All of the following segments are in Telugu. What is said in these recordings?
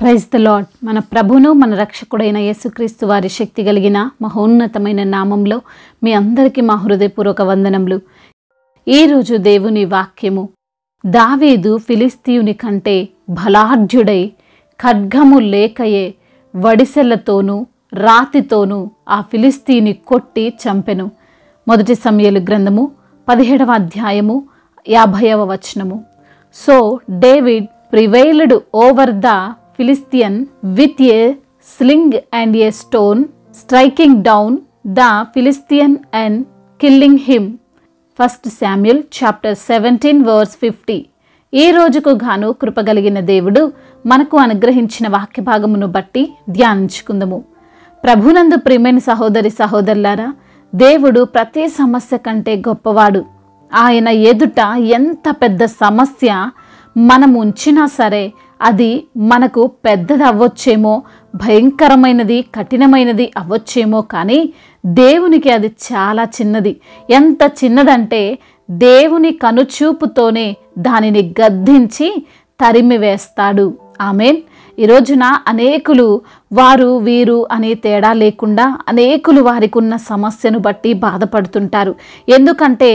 ప్రైజ్ ద లాడ్ మన ప్రభును మన రక్షకుడైన యేసుక్రీస్తు వారి శక్తి కలిగిన మహోన్నతమైన నామంలో మీ అందరికీ మా హృదయపూర్వక వందనములు ఈరోజు దేవుని వాక్యము దావీదు ఫిలిస్తీయుని కంటే బలాఢ్యుడై ఖడ్గము లేకయే వడిసెలతోనూ రాతితోనూ ఆ ఫిలిస్తీని కొట్టి చంపెను మొదటి సమయలు గ్రంథము పదిహేడవ అధ్యాయము యాభైవ వచనము so David prevailed over the Philistine with a sling and a stone striking down the Philistine and killing him first Samuel chapter seventeen verse fifty ఈ రోజుకు గాను కృపగలిగిన దేవుడు మనకు అనుగ్రహించిన వాక్య భాగమును బట్టి ధ్యానించుకుందము ప్రభునందు ప్రియమైన సహోదరి సహోదరులారా దేవుడు ప్రతి సమస్య కంటే గొప్పవాడు ఆయన ఎదుట ఎంత పెద్ద సమస్య మనం ఉంచినా సరే అది మనకు పెద్దది అవ్వచ్చేమో భయంకరమైనది కఠినమైనది అవ్వచ్చేమో కానీ దేవునికి అది చాలా చిన్నది ఎంత చిన్నదంటే దేవుని కనుచూపుతోనే దానిని గద్దించి తరిమి వేస్తాడు ఆమెన్ ఈ రోజున అనేకులు వారు వీరు అనే తేడా లేకుండా అనేకులు వారికి ఉన్న సమస్యను బట్టి బాధపడుతుంటారు ఎందుకంటే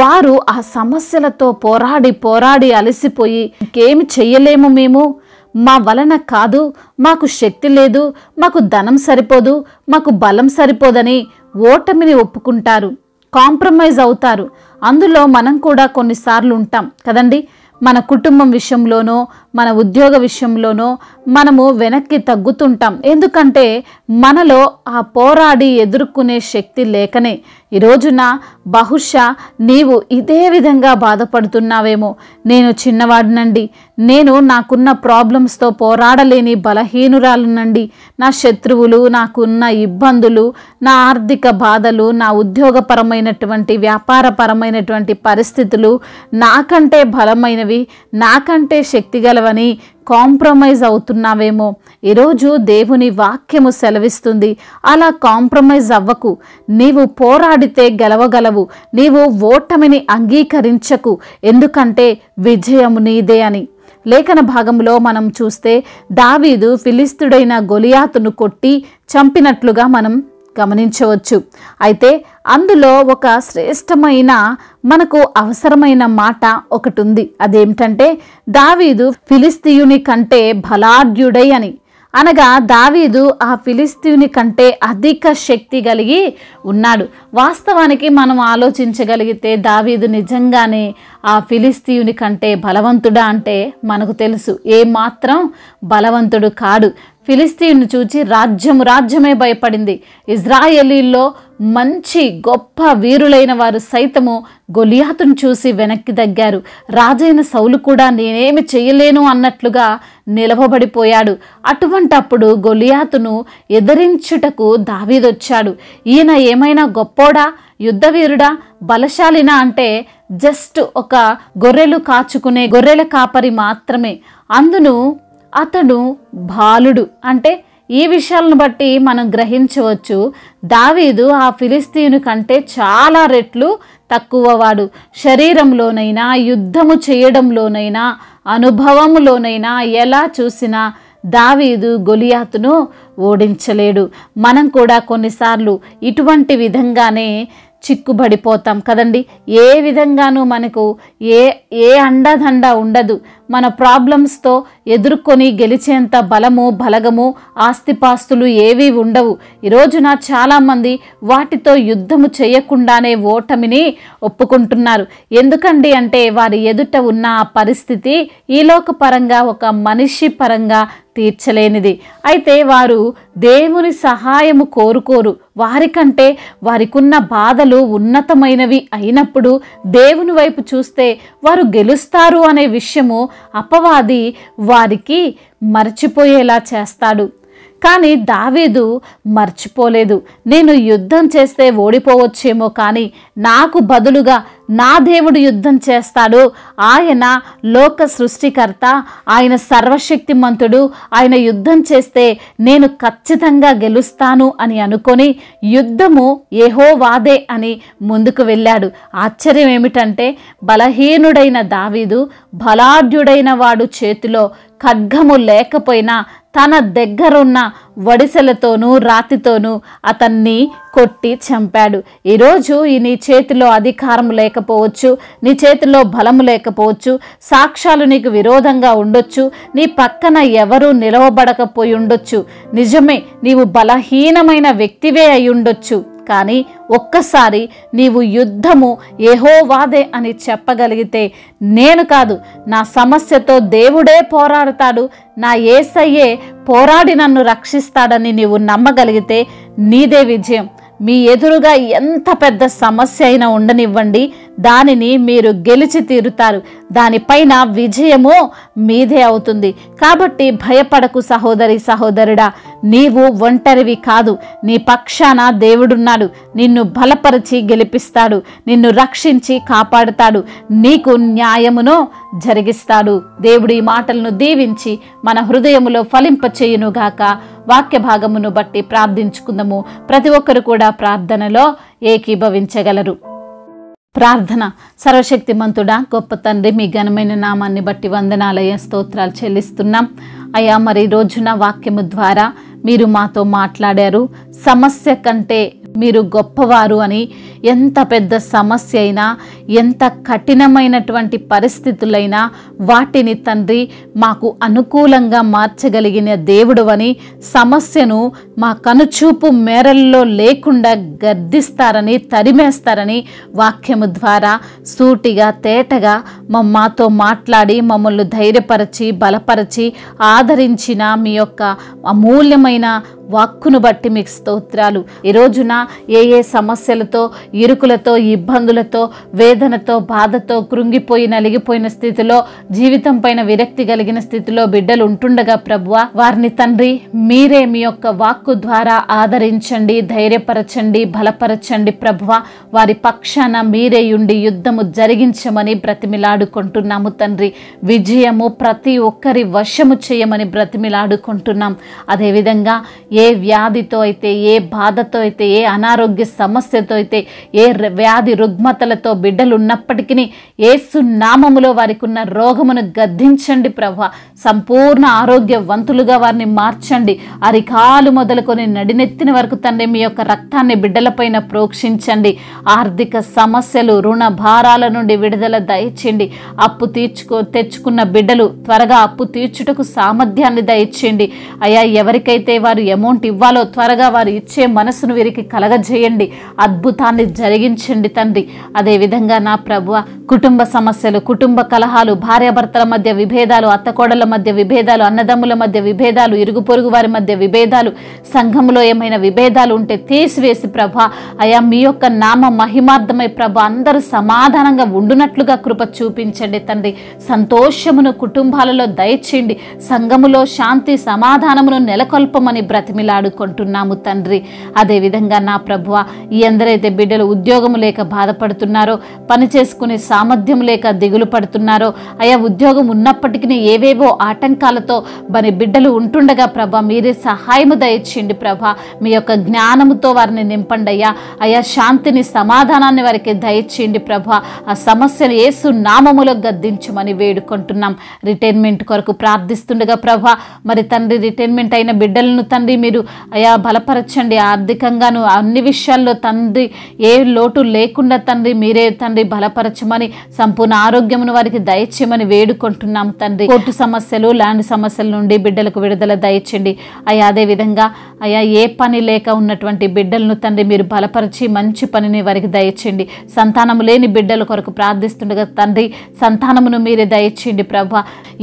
వారు ఆ సమస్యలతో పోరాడి పోరాడి అలసిపోయి ఇంకేమి చెయ్యలేము మేము మా వలన కాదు మాకు శక్తి లేదు మాకు ధనం సరిపోదు మాకు బలం సరిపోదని ఓటమిని ఒప్పుకుంటారు కాంప్రమైజ్ అవుతారు అందులో మనం కూడా కొన్నిసార్లు ఉంటాం కదండి మన కుటుంబం విషయంలోనో మన ఉద్యోగ విషయంలోనో మనము వెనక్కి తగ్గుతుంటాం ఎందుకంటే మనలో ఆ పోరాడి ఎదుర్కొనే శక్తి లేకనే ఈ రోజున బహుశా నీవు ఇదే విధంగా బాధపడుతున్నావేమో నేను చిన్నవాడినండి నేను నాకున్న ప్రాబ్లమ్స్తో పోరాడలేని నండి నా శత్రువులు నాకున్న ఇబ్బందులు నా ఆర్థిక బాధలు నా ఉద్యోగపరమైనటువంటి వ్యాపారపరమైనటువంటి పరిస్థితులు నాకంటే బలమైనవి నాకంటే శక్తిగలవని కాంప్రమైజ్ అవుతున్నావేమో ఈరోజు దేవుని వాక్యము సెలవిస్తుంది అలా కాంప్రమైజ్ అవ్వకు నీవు పోరాడితే గెలవగలవు నీవు ఓటమిని అంగీకరించకు ఎందుకంటే విజయము నీదే అని లేఖన భాగంలో మనం చూస్తే దావీదు ఫిలిస్తుడైన గొలియాతును కొట్టి చంపినట్లుగా మనం గమనించవచ్చు అయితే అందులో ఒక శ్రేష్టమైన మనకు అవసరమైన మాట ఒకటి ఉంది అదేమిటంటే దావీదు ఫిలిస్తీయుని కంటే బలాఢ్యుడై అని అనగా దావీదు ఆ ఫిలిస్తీని కంటే అధిక శక్తి కలిగి ఉన్నాడు వాస్తవానికి మనం ఆలోచించగలిగితే దావీదు నిజంగానే ఆ ఫిలిస్తీయుని కంటే బలవంతుడా అంటే మనకు తెలుసు ఏ మాత్రం బలవంతుడు కాడు ఫిలిస్తీన్ను చూచి రాజ్యం రాజ్యమే భయపడింది ఇజ్రాయేలీల్లో మంచి గొప్ప వీరులైన వారు సైతము గొలియాతును చూసి వెనక్కి తగ్గారు రాజైన సౌలు కూడా నేనేమి చేయలేను అన్నట్లుగా నిలవబడిపోయాడు అటువంటప్పుడు గొలియాతును ఎదిరించుటకు దావీదొచ్చాడు ఈయన ఏమైనా గొప్పోడా యుద్ధవీరుడా బలశాలినా అంటే జస్ట్ ఒక గొర్రెలు కాచుకునే గొర్రెల కాపరి మాత్రమే అందును అతడు బాలుడు అంటే ఈ విషయాలను బట్టి మనం గ్రహించవచ్చు దావీదు ఆ ఫిలిస్తీను కంటే చాలా రెట్లు తక్కువవాడు శరీరంలోనైనా యుద్ధము చేయడంలోనైనా అనుభవములోనైనా ఎలా చూసినా దావీదు గొలియాతును ఓడించలేడు మనం కూడా కొన్నిసార్లు ఇటువంటి విధంగానే చిక్కుబడిపోతాం కదండి ఏ విధంగానూ మనకు ఏ ఏ అండదండ ఉండదు మన ప్రాబ్లమ్స్తో ఎదుర్కొని గెలిచేంత బలము బలగము ఆస్తిపాస్తులు ఏవి ఉండవు ఈరోజున చాలామంది వాటితో యుద్ధము చేయకుండానే ఓటమిని ఒప్పుకుంటున్నారు ఎందుకండి అంటే వారి ఎదుట ఉన్న ఆ పరిస్థితి ఈ లోకపరంగా ఒక మనిషి పరంగా తీర్చలేనిది అయితే వారు దేవుని సహాయము కోరుకోరు వారికంటే వారికున్న బాధలు ఉన్నతమైనవి అయినప్పుడు దేవుని వైపు చూస్తే వారు గెలుస్తారు అనే విషయము అపవాది వారికి మర్చిపోయేలా చేస్తాడు కానీ దావీదు మర్చిపోలేదు నేను యుద్ధం చేస్తే ఓడిపోవచ్చేమో కానీ నాకు బదులుగా నా దేవుడు యుద్ధం చేస్తాడు ఆయన లోక సృష్టికర్త ఆయన సర్వశక్తిమంతుడు ఆయన యుద్ధం చేస్తే నేను ఖచ్చితంగా గెలుస్తాను అని అనుకొని యుద్ధము వాదే అని ముందుకు వెళ్ళాడు ఆశ్చర్యం ఏమిటంటే బలహీనుడైన దావీదు బలాఢ్యుడైన వాడు చేతిలో ఖడ్గము లేకపోయినా తన దగ్గరున్న వడిసెలతోనూ రాతితోనూ అతన్ని కొట్టి చంపాడు ఈరోజు ఈ నీ చేతిలో అధికారం లేకపోవచ్చు నీ చేతిలో బలం లేకపోవచ్చు సాక్ష్యాలు నీకు విరోధంగా ఉండొచ్చు నీ పక్కన ఎవరూ నిలవబడకపోయి ఉండొచ్చు నిజమే నీవు బలహీనమైన వ్యక్తివే అయి ఉండొచ్చు కానీ ఒక్కసారి నీవు యుద్ధము ఏహోవాదే అని చెప్పగలిగితే నేను కాదు నా సమస్యతో దేవుడే పోరాడుతాడు నా ఏసయ్యే పోరాడి నన్ను రక్షిస్తాడని నీవు నమ్మగలిగితే నీదే విజయం మీ ఎదురుగా ఎంత పెద్ద సమస్య అయినా ఉండనివ్వండి దానిని మీరు గెలిచి తీరుతారు దానిపైన విజయము మీదే అవుతుంది కాబట్టి భయపడకు సహోదరి సహోదరుడా నీవు ఒంటరివి కాదు నీ పక్షాన దేవుడున్నాడు నిన్ను బలపరిచి గెలిపిస్తాడు నిన్ను రక్షించి కాపాడుతాడు నీకు న్యాయమును జరిగిస్తాడు దేవుడు ఈ మాటలను దీవించి మన హృదయములో ఫలింపచేయునుగాక వాక్య భాగమును బట్టి ప్రార్థించుకుందాము ప్రతి ఒక్కరు కూడా ప్రార్థనలో ఏకీభవించగలరు ప్రార్థన సర్వశక్తిమంతుడా గొప్ప తండ్రి మీ ఘనమైన నామాన్ని బట్టి వందనాలయ స్తోత్రాలు చెల్లిస్తున్నాం అయ్యా మరి రోజున వాక్యము ద్వారా మీరు మాతో మాట్లాడారు సమస్య కంటే మీరు గొప్పవారు అని ఎంత పెద్ద సమస్య అయినా ఎంత కఠినమైనటువంటి పరిస్థితులైనా వాటిని తండ్రి మాకు అనుకూలంగా మార్చగలిగిన దేవుడు అని సమస్యను మా కనుచూపు మేరల్లో లేకుండా గర్దిస్తారని తరిమేస్తారని వాక్యము ద్వారా సూటిగా తేటగా మమ్మాతో మాట్లాడి మమ్మల్ని ధైర్యపరచి బలపరచి ఆదరించిన మీ యొక్క అమూల్యమైన వాక్కును బట్టి మీకు స్తోత్రాలు ఈరోజున ఏ ఏ సమస్యలతో ఇరుకులతో ఇబ్బందులతో వేదనతో బాధతో కృంగిపోయి నలిగిపోయిన స్థితిలో జీవితం పైన విరక్తి కలిగిన స్థితిలో బిడ్డలు ఉంటుండగా ప్రభువ వారిని తండ్రి మీరే మీ యొక్క వాక్కు ద్వారా ఆదరించండి ధైర్యపరచండి బలపరచండి ప్రభువ వారి పక్షాన మీరే ఉండి యుద్ధము జరిగించమని బ్రతిమిలాడుకుంటున్నాము తండ్రి విజయము ప్రతి ఒక్కరి వశము చేయమని బ్రతిమిలాడుకుంటున్నాం అదేవిధంగా ఏ వ్యాధితో అయితే ఏ బాధతో అయితే ఏ అనారోగ్య సమస్యతో అయితే ఏ వ్యాధి రుగ్మతలతో బిడ్డలు ఉన్నప్పటికీ ఏసు నామములో వారికి ఉన్న రోగమును గద్దించండి ప్రభ సంపూర్ణ ఆరోగ్యవంతులుగా వారిని మార్చండి అరికాలు మొదలుకొని నడినెత్తిన వరకు తండ్రి మీ యొక్క రక్తాన్ని బిడ్డలపైన ప్రోక్షించండి ఆర్థిక సమస్యలు రుణ భారాల నుండి విడుదల దయచేయండి అప్పు తీర్చుకో తెచ్చుకున్న బిడ్డలు త్వరగా అప్పు తీర్చుటకు సామర్థ్యాన్ని దయచేయండి అయ్యా ఎవరికైతే వారు అమౌంట్ ఇవ్వాలో త్వరగా వారు ఇచ్చే మనసును వీరికి కలగజేయండి అద్భుతాన్ని జరిగించండి తండ్రి అదేవిధంగా నా ప్రభు కుటుంబ సమస్యలు కుటుంబ కలహాలు భార్యాభర్తల మధ్య విభేదాలు అత్తకోడల మధ్య విభేదాలు అన్నదమ్ముల మధ్య విభేదాలు ఇరుగు పొరుగు వారి మధ్య విభేదాలు సంఘంలో ఏమైనా విభేదాలు ఉంటే తీసివేసి ప్రభ అయా మీ యొక్క నామ మహిమార్థమై ప్రభ అందరూ సమాధానంగా ఉండునట్లుగా కృప చూపించండి తండ్రి సంతోషమును కుటుంబాలలో దయచేయండి సంఘములో శాంతి సమాధానమును నెలకొల్పమని బ్రతిమిలాడుకుంటున్నాము తండ్రి అదేవిధంగా నా ప్రభువ ఈ అందరైతే బిడ్డలు ఉద్యోగం లేక బాధపడుతున్నారో పని చేసుకునే సామర్థ్యం లేక దిగులు పడుతున్నారో అయా ఉద్యోగం ఉన్నప్పటికీ ఏవేవో ఆటంకాలతో మరి బిడ్డలు ఉంటుండగా ప్రభ మీరే సహాయము దయచేయండి ప్రభ మీ యొక్క జ్ఞానముతో వారిని నింపండి అయ్యా అయా శాంతిని సమాధానాన్ని వారికి దయచేయండి ప్రభ ఆ సమస్యను ఏసు నామములో గద్దించమని వేడుకుంటున్నాం రిటైర్మెంట్ కొరకు ప్రార్థిస్తుండగా ప్రభ మరి తండ్రి రిటైర్మెంట్ అయిన బిడ్డలను తండ్రి మీరు అయా బలపరచండి ఆర్థికంగాను ఆ అన్ని విషయాల్లో తండ్రి ఏ లోటు లేకుండా తండ్రి మీరే తండ్రి బలపరచమని సంపూర్ణ ఆరోగ్యమును వారికి దయచేయమని వేడుకుంటున్నాము తండ్రి కోర్టు సమస్యలు ల్యాండ్ సమస్యల నుండి బిడ్డలకు విడుదల దయచండి అయ్యా విధంగా అయ్యా ఏ పని లేక ఉన్నటువంటి బిడ్డలను తండ్రి మీరు బలపరిచి మంచి పనిని వారికి దయచేయండి సంతానము లేని బిడ్డల కొరకు ప్రార్థిస్తుండగా తండ్రి సంతానమును మీరే దయచేయండి ప్రభ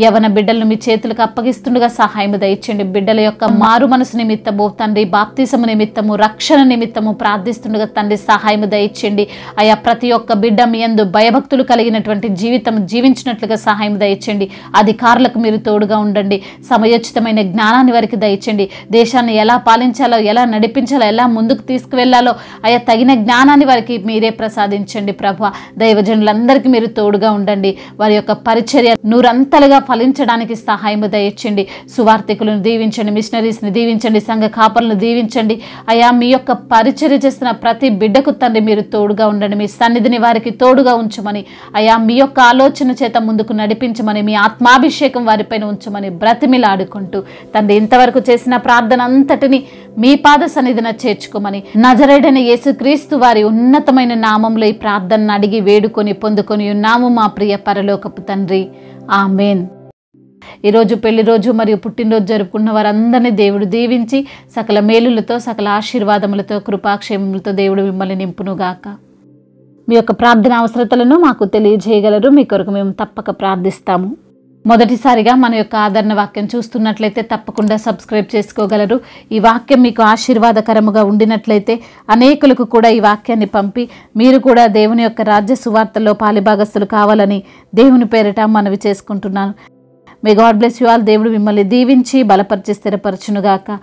యవన బిడ్డలను మీ చేతులకు అప్పగిస్తుండగా సహాయం దయచేయండి బిడ్డల యొక్క మారు మనసు నిమిత్తము తండ్రి బాప్తిసము నిమిత్తము రక్షణ నిమిత్తం నిమిత్తము ప్రార్థిస్తుండగా తండ్రి సహాయము దయచేయండి అయా ప్రతి ఒక్క బిడ్డ మీ అందు భయభక్తులు కలిగినటువంటి జీవితం జీవించినట్లుగా సహాయం దయచేయండి అధికారులకు మీరు తోడుగా ఉండండి సమయోచితమైన జ్ఞానాన్ని వారికి దయచండి దేశాన్ని ఎలా పాలించాలో ఎలా నడిపించాలో ఎలా ముందుకు తీసుకువెళ్లాలో అయా తగిన జ్ఞానాన్ని వారికి మీరే ప్రసాదించండి ప్రభు దైవజనులందరికీ మీరు తోడుగా ఉండండి వారి యొక్క పరిచర్య నూరంతలుగా ఫలించడానికి సహాయం దయచండి సువార్థికులను దీవించండి మిషనరీస్ని దీవించండి సంఘ కాపర్లను దీవించండి అయా మీ యొక్క పరిచర్య చేస్తున్న ప్రతి బిడ్డకు తండ్రి మీరు తోడుగా ఉండండి మీ సన్నిధిని వారికి తోడుగా ఉంచమని అయా మీ యొక్క ఆలోచన చేత ముందుకు నడిపించమని మీ ఆత్మాభిషేకం వారిపైన ఉంచమని బ్రతిమిలాడుకుంటూ తండ్రి ఇంతవరకు చేసిన ప్రార్థన అంతటిని మీ పాద సన్నిధిన చేర్చుకోమని నజరేడైన యేసుక్రీస్తు వారి ఉన్నతమైన నామంలో ఈ ప్రార్థనను అడిగి వేడుకొని పొందుకొని ఉన్నాము మా ప్రియ పరలోకపు తండ్రి ఆమెన్ ఈరోజు పెళ్లి రోజు మరియు పుట్టినరోజు జరుపుకున్న వారందరినీ దేవుడు దీవించి సకల మేలులతో సకల ఆశీర్వాదములతో కృపాక్షేమములతో దేవుడు మిమ్మల్ని నింపునుగాక మీ యొక్క ప్రార్థన అవసరతలను మాకు తెలియజేయగలరు మీ కొరకు మేము తప్పక ప్రార్థిస్తాము మొదటిసారిగా మన యొక్క ఆదరణ వాక్యం చూస్తున్నట్లయితే తప్పకుండా సబ్స్క్రైబ్ చేసుకోగలరు ఈ వాక్యం మీకు ఆశీర్వాదకరముగా ఉండినట్లయితే అనేకులకు కూడా ఈ వాక్యాన్ని పంపి మీరు కూడా దేవుని యొక్క రాజ్య సువార్తల్లో పాలిభాగస్తులు కావాలని దేవుని పేరిట మనవి చేసుకుంటున్నాను may God bless you all దేవుడు మిమ్మల్ని దీవించి బలపరిచి స్థిరపరచునుగాక